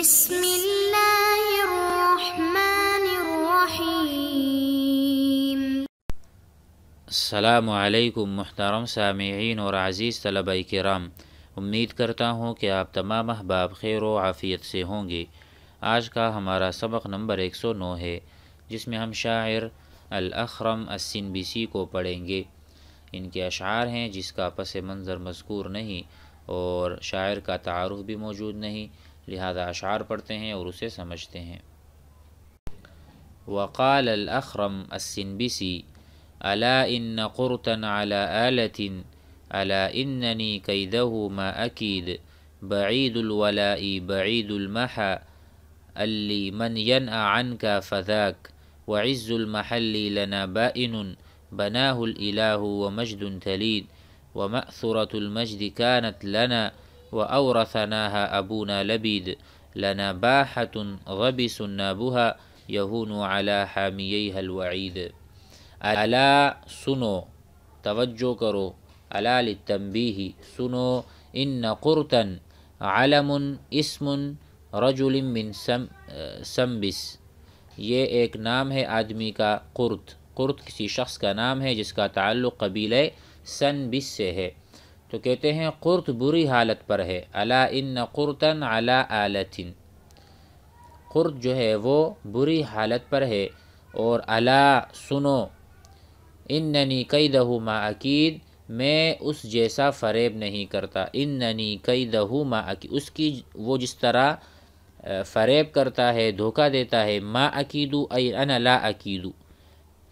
بسم اللہ الرحمن الرحیم السلام علیکم محترم سامعین اور عزیز طلب کرام امید کرتا ہوں کہ آپ تمام احباب خیر و عافیت سے ہوں گے آج کا ہمارا سبق نمبر ایک سو نو ہے جس میں ہم شاعر الاخرم السن بی سی کو پڑھیں گے ان کے اشعار ہیں جس کا پس منظر مذکور نہیں اور شاعر کا تعارف بھی موجود نہیں لهذا أشعار پڑھتے ہیں اور اسے سمجھتے ہیں وقال الأخرم السنبسي ألا إن قرطا على آلة ألا إنني كيده ما أكيد بعيد الولاء بعيد المحى اللي من ينأى عنك فذاك وعز المحل لنا بائن بناه الإله ومجد تليد ومأثرة المجد كانت لنا و او رس ابو نا لدنا باہۃ غب سن با ھون و الاحلوید سنو توجہ کرو الا لمبی سنو ان نہ علم اسم رجل من سم سمبس یہ ایک نام ہے آدمی کا قرت کرت کسی شخص کا نام ہے جس کا تعلق قبیلۂ سنبس سے ہے تو کہتے ہیں قرط بری حالت پر ہے الا ان قرطن آلتن قرط جو ہے وہ بری حالت پر ہے اور الا سنو ان ننی کئی دہو ما عقید میں اس جیسا فریب نہیں کرتا ان ننی کئی دہو ما عقید اس کی وہ جس طرح فریب کرتا ہے دھوکہ دیتا ہے ما عقید و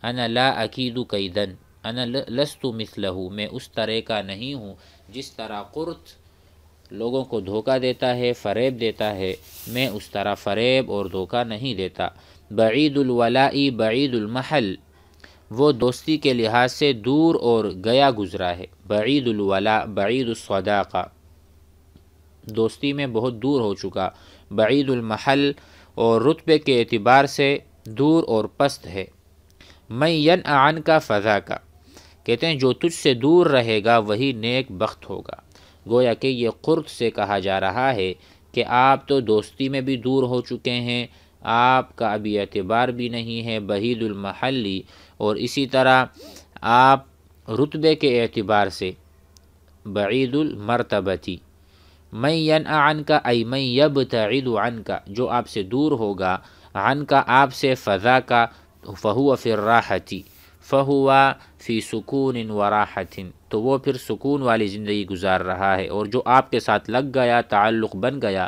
ان لا عقید کئی دن انا لست مثل میں اس طرح کا نہیں ہوں جس طرح قرط لوگوں کو دھوکہ دیتا ہے فریب دیتا ہے میں اس طرح فریب اور دھوکہ نہیں دیتا بعید الولائی بعید المحل وہ دوستی کے لحاظ سے دور اور گیا گزرا ہے بعید الولا بعید الصداقہ دوستی میں بہت دور ہو چکا بعید المحل اور رتبے کے اعتبار سے دور اور پست ہے میں آن کا فضا کا کہتے ہیں جو تجھ سے دور رہے گا وہی نیک بخت ہوگا گویا کہ یہ قرد سے کہا جا رہا ہے کہ آپ تو دوستی میں بھی دور ہو چکے ہیں آپ کا ابھی اعتبار بھی نہیں ہے بحید المحلی اور اسی طرح آپ رتبے کے اعتبار سے بعید المرتبتی میں ین عن کا ائی میں یب تعید عن کا جو آپ سے دور ہوگا عن کا آپ سے فضا کا فہو فراحتی فہو فی سکون وراحتن تو وہ پھر سکون والی زندگی گزار رہا ہے اور جو آپ کے ساتھ لگ گیا تعلق بن گیا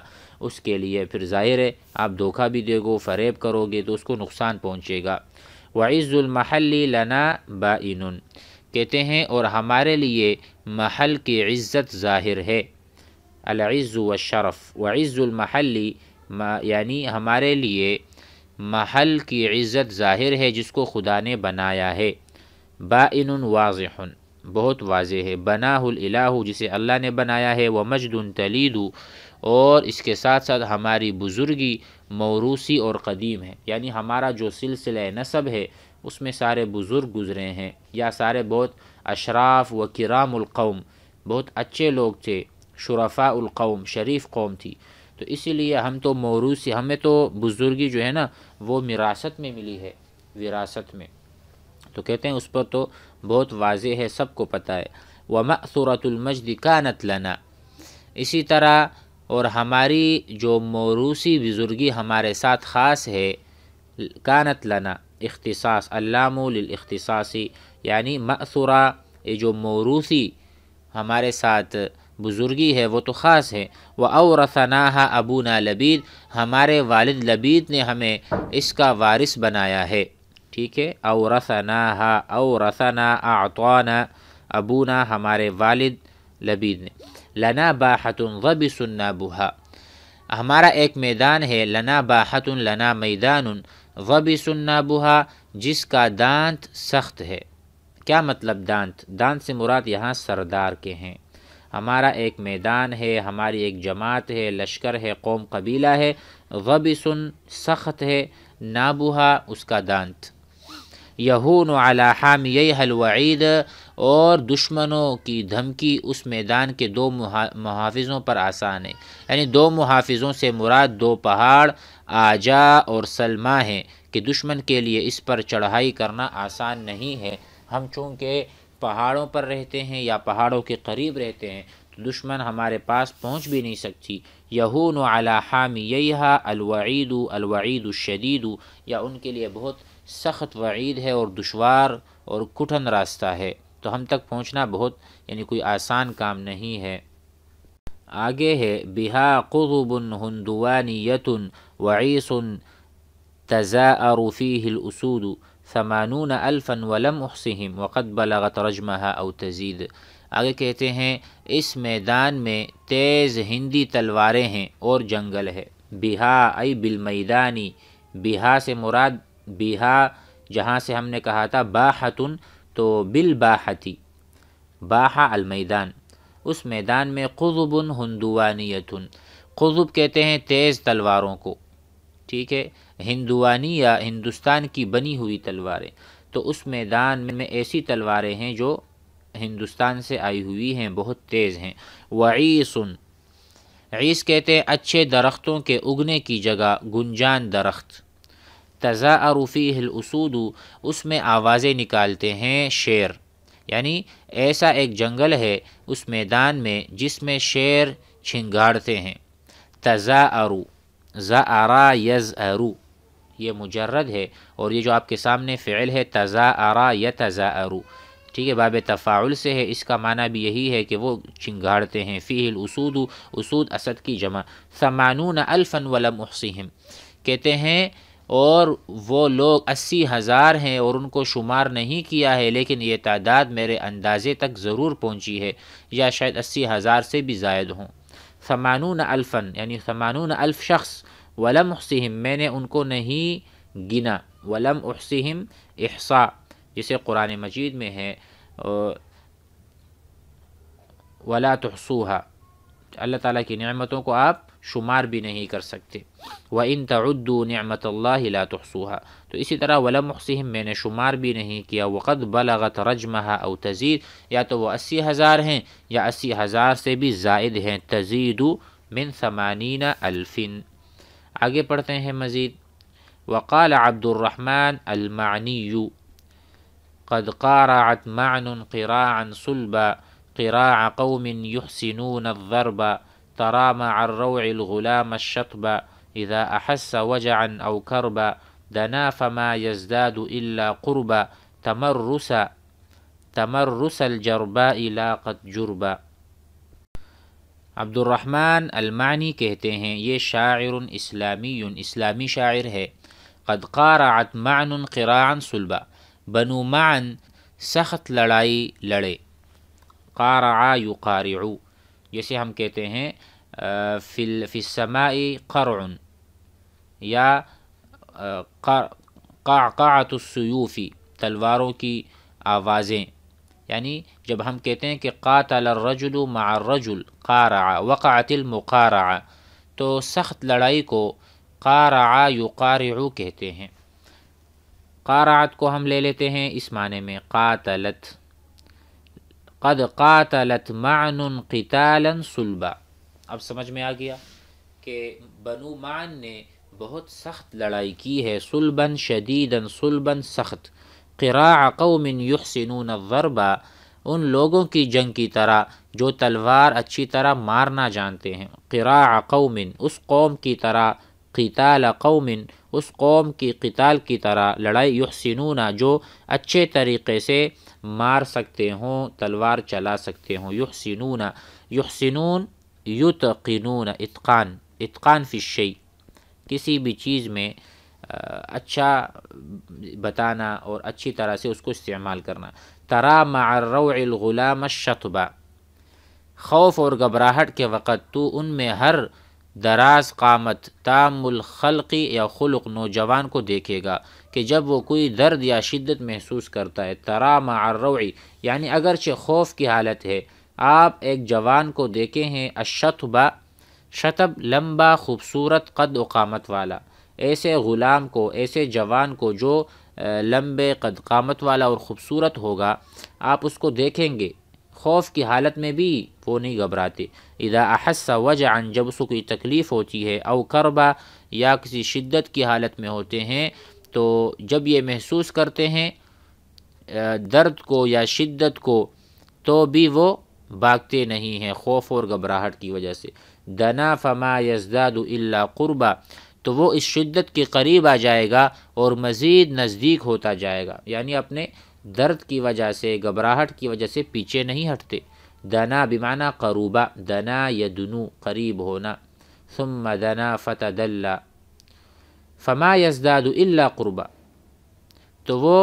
اس کے لیے پھر ظاہر ہے آپ دھوکہ بھی دے گو فریب کرو گے تو اس کو نقصان پہنچے گا وعز المحلی لنا بائن کہتے ہیں اور ہمارے لیے محل کی عزت ظاہر ہے العز و شرف وعز المحلی یعنی ہمارے لیے محل کی عزت ظاہر ہے جس کو خدا نے بنایا ہے بائن واضح بہت واضح ہے بنا الہ جسے اللہ نے بنایا ہے وہ مجد تلید اور اس کے ساتھ ساتھ ہماری بزرگی موروثی اور قدیم ہے یعنی ہمارا جو سلسلہ نصب ہے اس میں سارے بزرگ گزرے ہیں یا سارے بہت اشراف و کرام القوم بہت اچھے لوگ تھے شرفاء القوم شریف قوم تھی تو اسی لیے ہم تو موروثی ہمیں تو بزرگی جو ہے نا وہ مراست میں ملی ہے وراثت میں تو کہتے ہیں اس پر تو بہت واضح ہے سب کو پتہ ہے وہ الْمَجْدِ المجد کا لنا اسی طرح اور ہماری جو موروثی بزرگی ہمارے ساتھ خاص ہے کانت لنا اختصاص علام للاختصاصی یعنی مأثورہ یہ جو موروثی ہمارے ساتھ بزرگی ہے وہ تو خاص ہے وہ او رسناہ لبید ہمارے والد لبید نے ہمیں اس کا وارث بنایا ہے ٹھیک ہے او رسنا ہا او رسنا اعطانا ابونا ہمارے والد لبید نے لنا باحتن غب سننا بہا ہمارا ایک میدان ہے لنا باحت لنا میدان غب سننا بہا جس کا دانت سخت ہے کیا مطلب دانت دانت سے مراد یہاں سردار کے ہیں ہمارا ایک میدان ہے ہماری ایک جماعت ہے لشکر ہے قوم قبیلہ ہے غب سن سخت ہے نابوہا اس کا دانت یہون و اعلیٰ الوعید اور دشمنوں کی دھمکی اس میدان کے دو محافظوں پر آسان ہے یعنی دو محافظوں سے مراد دو پہاڑ آجا اور سلما ہیں کہ دشمن کے لیے اس پر چڑھائی کرنا آسان نہیں ہے ہم چونکہ پہاڑوں پر رہتے ہیں یا پہاڑوں کے قریب رہتے ہیں تو دشمن ہمارے پاس پہنچ بھی نہیں سکتی یہون و اعلیٰ الوعید الوعید الشدید یا ان کے لیے بہت سخت وعید ہے اور دشوار اور کٹھن راستہ ہے تو ہم تک پہنچنا بہت یعنی کوئی آسان کام نہیں ہے آگے ہے بہا قبانی یتن وعیس تذا عروفی ہل الفن ولم احسم وقت بلاغت او تزید آگے کہتے ہیں اس میدان میں تیز ہندی تلواریں ہیں اور جنگل ہے بہا ای بالمیدانی بہا سے مراد بیہا جہاں سے ہم نے کہا تھا باحتن تو بالباحتی باحا المیدان اس میدان میں قضب ہندوانیتن قضب کہتے ہیں تیز تلواروں کو ٹھیک ہے ہندوانی یا ہندوستان کی بنی ہوئی تلواریں تو اس میدان میں ایسی تلواریں ہیں جو ہندوستان سے آئی ہوئی ہیں بہت تیز ہیں وعیسن عیس کہتے ہیں اچھے درختوں کے اگنے کی جگہ گنجان درخت تضا ارو فی اس میں آوازیں نکالتے ہیں شیر یعنی ایسا ایک جنگل ہے اس میدان میں جس میں شیر چھنگاڑتے ہیں تضا ارو ز آرا ارو یہ مجرد ہے اور یہ جو آپ کے سامنے فعل ہے تضا ارا یا تضا ارو ٹھیک ہے باب تفاعل سے ہے اس کا معنی بھی یہی ہے کہ وہ چنگاڑتے ہیں فی الاسود اسود اسد کی جمع ثمانون الفن ولم احسم کہتے ہیں اور وہ لوگ اسی ہزار ہیں اور ان کو شمار نہیں کیا ہے لیکن یہ تعداد میرے اندازے تک ضرور پہنچی ہے یا شاید اسی ہزار سے بھی زائد ہوں ثمانون الفن یعنی ثمانون الف شخص ولم احسہم میں نے ان کو نہیں گنا ولم احسہم احسا جسے قرآن مجید میں ہے ولا صوہا اللہ تعالیٰ کی نعمتوں کو آپ शुमार भी नहीं कर सकते व इन तद्दू नमत ला तहसूहा तो इसी तरह वला महसिम मैंने शुमार भी नहीं किया वक़द बलगत रजमहा अव तजीद या तो वो अस्सी हज़ार हैं या अस्सी हज़ार से भी जायद हैं तजीदु मिन समानीना अल्फिन आगे पढ़ते हैं मज़ीद वक़ाल अब्दुलरहमान अलमानी قد قارعت معن قراعا صلبا قراع قوم يحسنون الضربا ترى مع الروع الغلام الشطب إذا أحس وجعا أو كربا دنا فما يزداد إلا قربا تمرس تمرس الجرباء لاقت جربا عبد الرحمن المعني کہتے ہیں یہ شاعر اسلامی اسلامی شاعر ہے قد قارعت معن قراعا سلبا بنو معن سخت لڑائی لڑے قارعا يقارعو جیسے ہم کہتے ہیں فسمائی قرعن یا قعقعت السیوفی تلواروں کی آوازیں یعنی جب ہم کہتے ہیں کہ قاتل الرجل مع الرجل قارع وقعت المقارع تو سخت لڑائی کو قارع یقارع کہتے ہیں قارعت کو ہم لے لیتے ہیں اس معنی میں قاتلت قد قاتلت معن قتالا سلبا اب سمجھ میں آ گیا کہ بنو معن نے بہت سخت لڑائی کی ہے سلباً شدیدا سلباً سخت قراع قوم يحسنون الضربا ان لوگوں کی جنگ کی طرح جو تلوار اچھی طرح مارنا جانتے ہیں قراع قوم اس قوم کی طرح قتال قوم اس قوم کی قتال کی طرح لڑائی یحسنونا جو اچھے طریقے سے مار سکتے ہوں تلوار چلا سکتے ہوں یحسنونا یحسنون یتقنون اتقان اتقان فی الشی کسی بھی چیز میں اچھا بتانا اور اچھی طرح سے اس کو استعمال کرنا ترا مع الروع الغلام الشطبہ خوف اور گھبراہٹ کے وقت تو ان میں ہر دراز قامت تام الخلقی یا خلق نوجوان کو دیکھے گا کہ جب وہ کوئی درد یا شدت محسوس کرتا ہے ترا معروعی یعنی اگرچہ خوف کی حالت ہے آپ ایک جوان کو دیکھے ہیں اشتبا شتب لمبا خوبصورت قد و قامت والا ایسے غلام کو ایسے جوان کو جو لمبے قد قامت والا اور خوبصورت ہوگا آپ اس کو دیکھیں گے خوف کی حالت میں بھی وہ نہیں گھبراتے اذا وجعا جب انجبسو کوئی تکلیف ہوتی ہے او کربا یا کسی شدت کی حالت میں ہوتے ہیں تو جب یہ محسوس کرتے ہیں درد کو یا شدت کو تو بھی وہ بھاگتے نہیں ہیں خوف اور گھبراہٹ کی وجہ سے دنا فما اللہ قربہ تو وہ اس شدت کے قریب آ جائے گا اور مزید نزدیک ہوتا جائے گا یعنی اپنے درد کی وجہ سے گھبراہٹ کی وجہ سے پیچھے نہیں ہٹتے دنا بیمانہ قروبہ دنا دنو قریب ہونا ثم دنا فتح اللہ فما یزداد اللہ قربہ تو وہ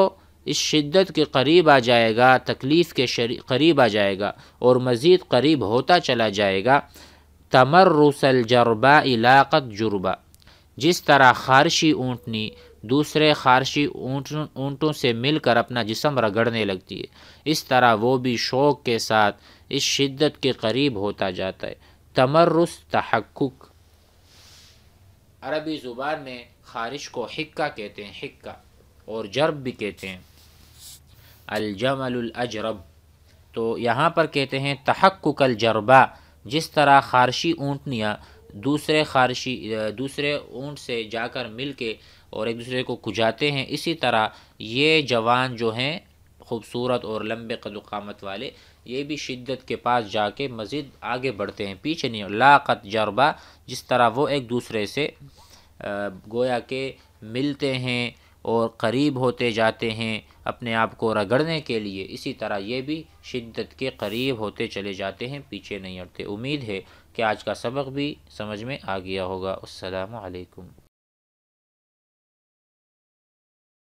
اس شدت کے قریب آ جائے گا تکلیف کے قریب آ جائے گا اور مزید قریب ہوتا چلا جائے گا تمر رسل جربہ علاقت جربہ جس طرح خارشی اونٹنی دوسرے خارشی اونٹ اونٹوں سے مل کر اپنا جسم رگڑنے لگتی ہے اس طرح وہ بھی شوق کے ساتھ اس شدت کے قریب ہوتا جاتا ہے تمرس تحقق عربی زبان میں خارش کو حقہ کہتے ہیں حکہ اور جرب بھی کہتے ہیں الجمل الاجرب تو یہاں پر کہتے ہیں تحقق الجربہ جس طرح خارشی اونٹنیاں دوسرے خارشی دوسرے اونٹ سے جا کر مل کے اور ایک دوسرے کو کجاتے ہیں اسی طرح یہ جوان جو ہیں خوبصورت اور لمبے قد و قامت والے یہ بھی شدت کے پاس جا کے مزید آگے بڑھتے ہیں پیچھے نہیں لاقت جربہ جس طرح وہ ایک دوسرے سے گویا کہ ملتے ہیں اور قریب ہوتے جاتے ہیں اپنے آپ کو رگڑنے کے لیے اسی طرح یہ بھی شدت کے قریب ہوتے چلے جاتے ہیں پیچھے نہیں اٹھتے امید ہے کہ آج کا سبق بھی سمجھ میں آ گیا ہوگا السلام علیکم